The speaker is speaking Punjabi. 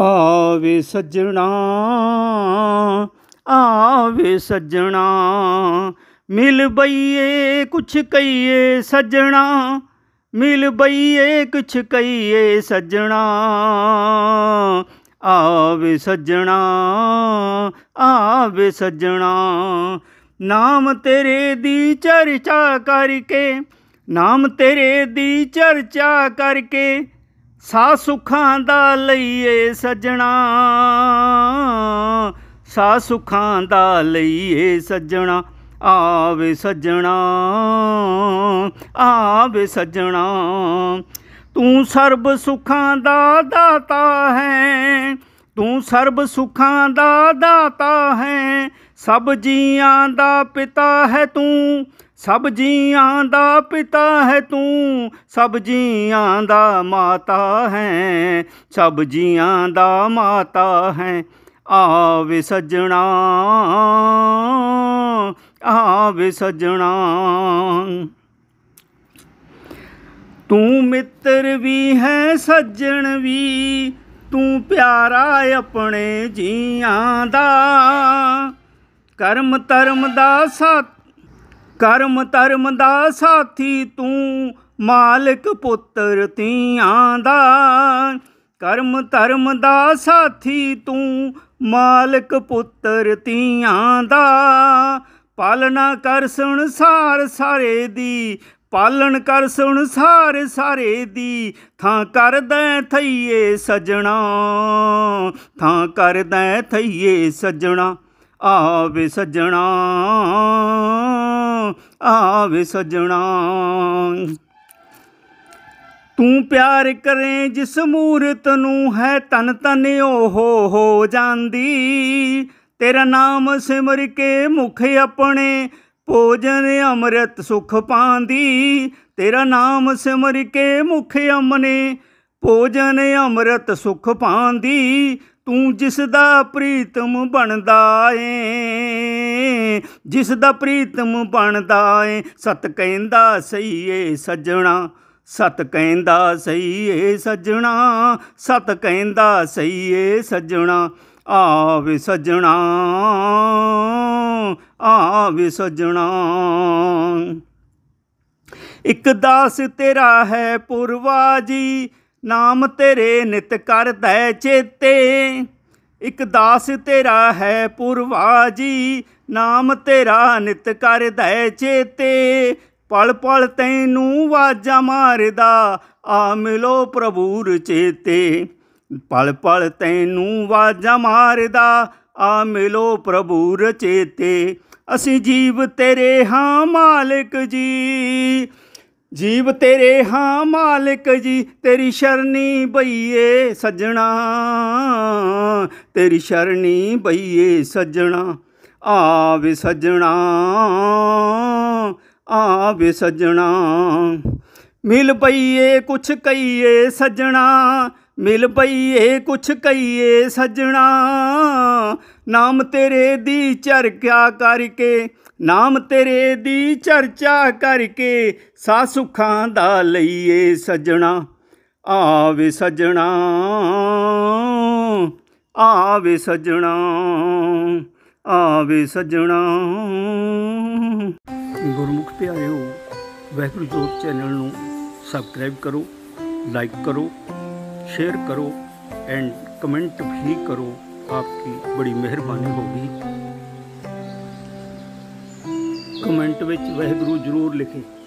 ਆਵੇ ਸੱਜਣਾ ਆਵੇ ਸੱਜਣਾ ਮਿਲ ਬਈਏ ਕੁਛ ਕਈਏ ਸੱਜਣਾ ਮਿਲ ਬਈਏ ਕੁਛ ਕਈਏ ਸੱਜਣਾ ਆਵੇ ਸੱਜਣਾ ਆਵੇ ਸੱਜਣਾ ਨਾਮ ਤੇਰੇ ਦੀ ਚਰਚਾ ਕਰਕੇ ਨਾਮ ਤੇਰੇ ਦੀ ਚਰਚਾ ਕਰਕੇ ਸਾ ਸੁਖਾਂ ਦਾ ਲਈਏ ਸੱਜਣਾ ਸਾ ਸੁਖਾਂ ਦਾ ਲਈਏ ਸੱਜਣਾ ਆਵੇ ਸੱਜਣਾ ਆਵੇ ਸੱਜਣਾ ਤੂੰ ਸਰਬ ਸੁਖਾਂ ਦਾ ਦਾਤਾ ਹੈ ਤੂੰ ਸਰਬ ਸੁਖਾਂ ਦਾ ਦਾਤਾ ਹੈ ਸਭ ਜੀਆਂ ਦਾ ਪਿਤਾ ਹੈ ਤੂੰ ਸਭ ਜੀਆਂ ਦਾ ਪਿਤਾ ਹੈ ਤੂੰ ਸਭ ਜੀਆਂ ਦਾ ਮਾਤਾ ਹੈ ਸਭ ਜੀਆਂ ਦਾ ਮਾਤਾ ਹੈ ਆਵੇ ਸਜਣਾ ਆਵੇ ਸਜਣਾ ਤੂੰ ਮਿੱਤਰ ਵੀ ਹੈ ਸੱਜਣ ਵੀ ਤੂੰ ਪਿਆਰਾ ਆਪਣੇ ਜੀਆਂ ਦਾ ਕਰਮ ਧਰਮ ਦਾ ਸਾਥ ਕਰਮ ਧਰਮ ਦਾ ਸਾਥੀ ਤੂੰ ਮਾਲਕ ਪੁੱਤਰ ਤੀਆਂ ਦਾ ਕਰਮ ਧਰਮ ਦਾ ਸਾਥੀ ਤੂੰ ਮਾਲਕ ਪੁੱਤਰ ਤੀਆਂ ਦਾ ਪਾਲਣਾ ਕਰ ਸੰਸਾਰ ਸਾਰੇ ਦੀ ਪਾਲਣ ਕਰ ਸੰਸਾਰ ਸਾਰੇ ਦੀ ਥਾਂ ਕਰਦੈ ਥਈਏ ਸਜਣਾ ਥਾਂ ਕਰਦੈ ਥਈਏ ਸਜਣਾ ਆਵੇ ਸਜਣਾ ਆਵੇ ਸਜਣਾ ਤੂੰ ਪਿਆਰ ਕਰੇ ਜਿਸ ਮੂਰਤ ਨੂੰ ਹੈ ਤਨ ਤਨ ਉਹ ਹੋ ਜਾਂਦੀ ਤੇਰਾ ਨਾਮ ਸਿਮਰ ਕੇ ਮੁਖ ਆਪਣੇ ਭੋਜਨ ਅੰਮ੍ਰਿਤ ਸੁਖ ਪਾਂਦੀ ਤੇਰਾ ਨਾਮ ਸਿਮਰ ਕੇ ਮੁਖ ਅਮਨੇ ਭੋਜਨ ਅੰਮ੍ਰਿਤ ਸੁਖ ਪਾਂਦੀ ਤੂੰ ਜਿਸ ਦਾ ਪ੍ਰੀਤਮ ਬਣਦਾ ਏ ਜਿਸ ਦਾ ਪ੍ਰੀਤਮ ਬਣਦਾ ਏ ਸਤ ਕਹਿੰਦਾ ਸਹੀ ਏ ਸੱਜਣਾ ਸਤ ਕਹਿੰਦਾ ਸਹੀ ਏ ਸੱਜਣਾ ਸਤ ਕਹਿੰਦਾ ਸਹੀ ਏ ਸੱਜਣਾ ਆਵੇ ਸੱਜਣਾ ਆਵੇ ਸੱਜਣਾ ਇੱਕ ਦਾਸ ਤੇਰਾ ਹੈ ਪੁਰਵਾ ਜੀ ਨਾਮ ਤੇਰੇ ਨਿਤ ਕਰਦਾ ਚੇਤੇ ਇਕ ਦਾਸ ਤੇਰਾ ਹੈ ਪੁਰਵਾ ਜੀ ਨਾਮ ਤੇਰਾ ਨਿਤ ਕਰਦਾ ਚੇਤੇ ਪਲ ਪਲ ਤੈਨੂੰ ਵਾਜਾ ਮਾਰਦਾ ਆ ਮਿਲੋ ਪ੍ਰਭੂ ਰਚੇਤੇ ਪਲ ਪਲ ਤੈਨੂੰ ਵਾਜਾ ਮਾਰਦਾ ਆ ਮਿਲੋ ਪ੍ਰਭੂ ਰਚੇਤੇ ਅਸੀਂ ਜੀਵ ਤੇਰੇ ਹਾਂ ਮਾਲਕ ਜੀ ਜੀਵ ਤੇਰੇ ਹਾਂ ਮਾਲਕ ਜੀ ਤੇਰੀ ਸ਼ਰਨੀ ਬਈਏ ਸੱਜਣਾ ਤੇਰੀ ਸ਼ਰਨੀ ਬਈਏ ਸੱਜਣਾ ਆਵੇ ਸੱਜਣਾ ਆਵੇ ਸੱਜਣਾ ਮਿਲ ਪਈਏ ਕੁਛ ਕਈਏ ਸੱਜਣਾ ਮਿਲ ਪਈਏ ਕੁਛ ਕਈਏ ਸਜਣਾ ਨਾਮ ਤੇਰੇ ਦੀ ਚਰਚਾ ਕਰਕੇ ਨਾਮ ਤੇਰੇ ਦੀ ਚਰਚਾ ਕਰਕੇ ਸਾ ਸੁਖਾਂ ਦਾ ਲਈਏ ਸਜਣਾ ਆਵੇ ਸਜਣਾ ਆਵੇ ਸਜਣਾ ਆਵੇ ਸਜਣਾ ਗੁਰਮੁਖ ਪਿਆਰਿਓ ਵੈਗੁਰੂ ਜੋਤ ਚੈਨਲ ਨੂੰ ਸਬਸਕ੍ਰਾਈਬ ਕਰੋ ਲਾਈਕ ਕਰੋ शेयर करो एंड कमेंट भी करो आपकी बड़ी ਮਿਹਰਬਾਨੀ ਹੋਗੀ ਕਮੈਂਟ ਵਿੱਚ ਵਾਹਿਗੁਰੂ ਜ਼ਰੂਰ ਲਿਖੇ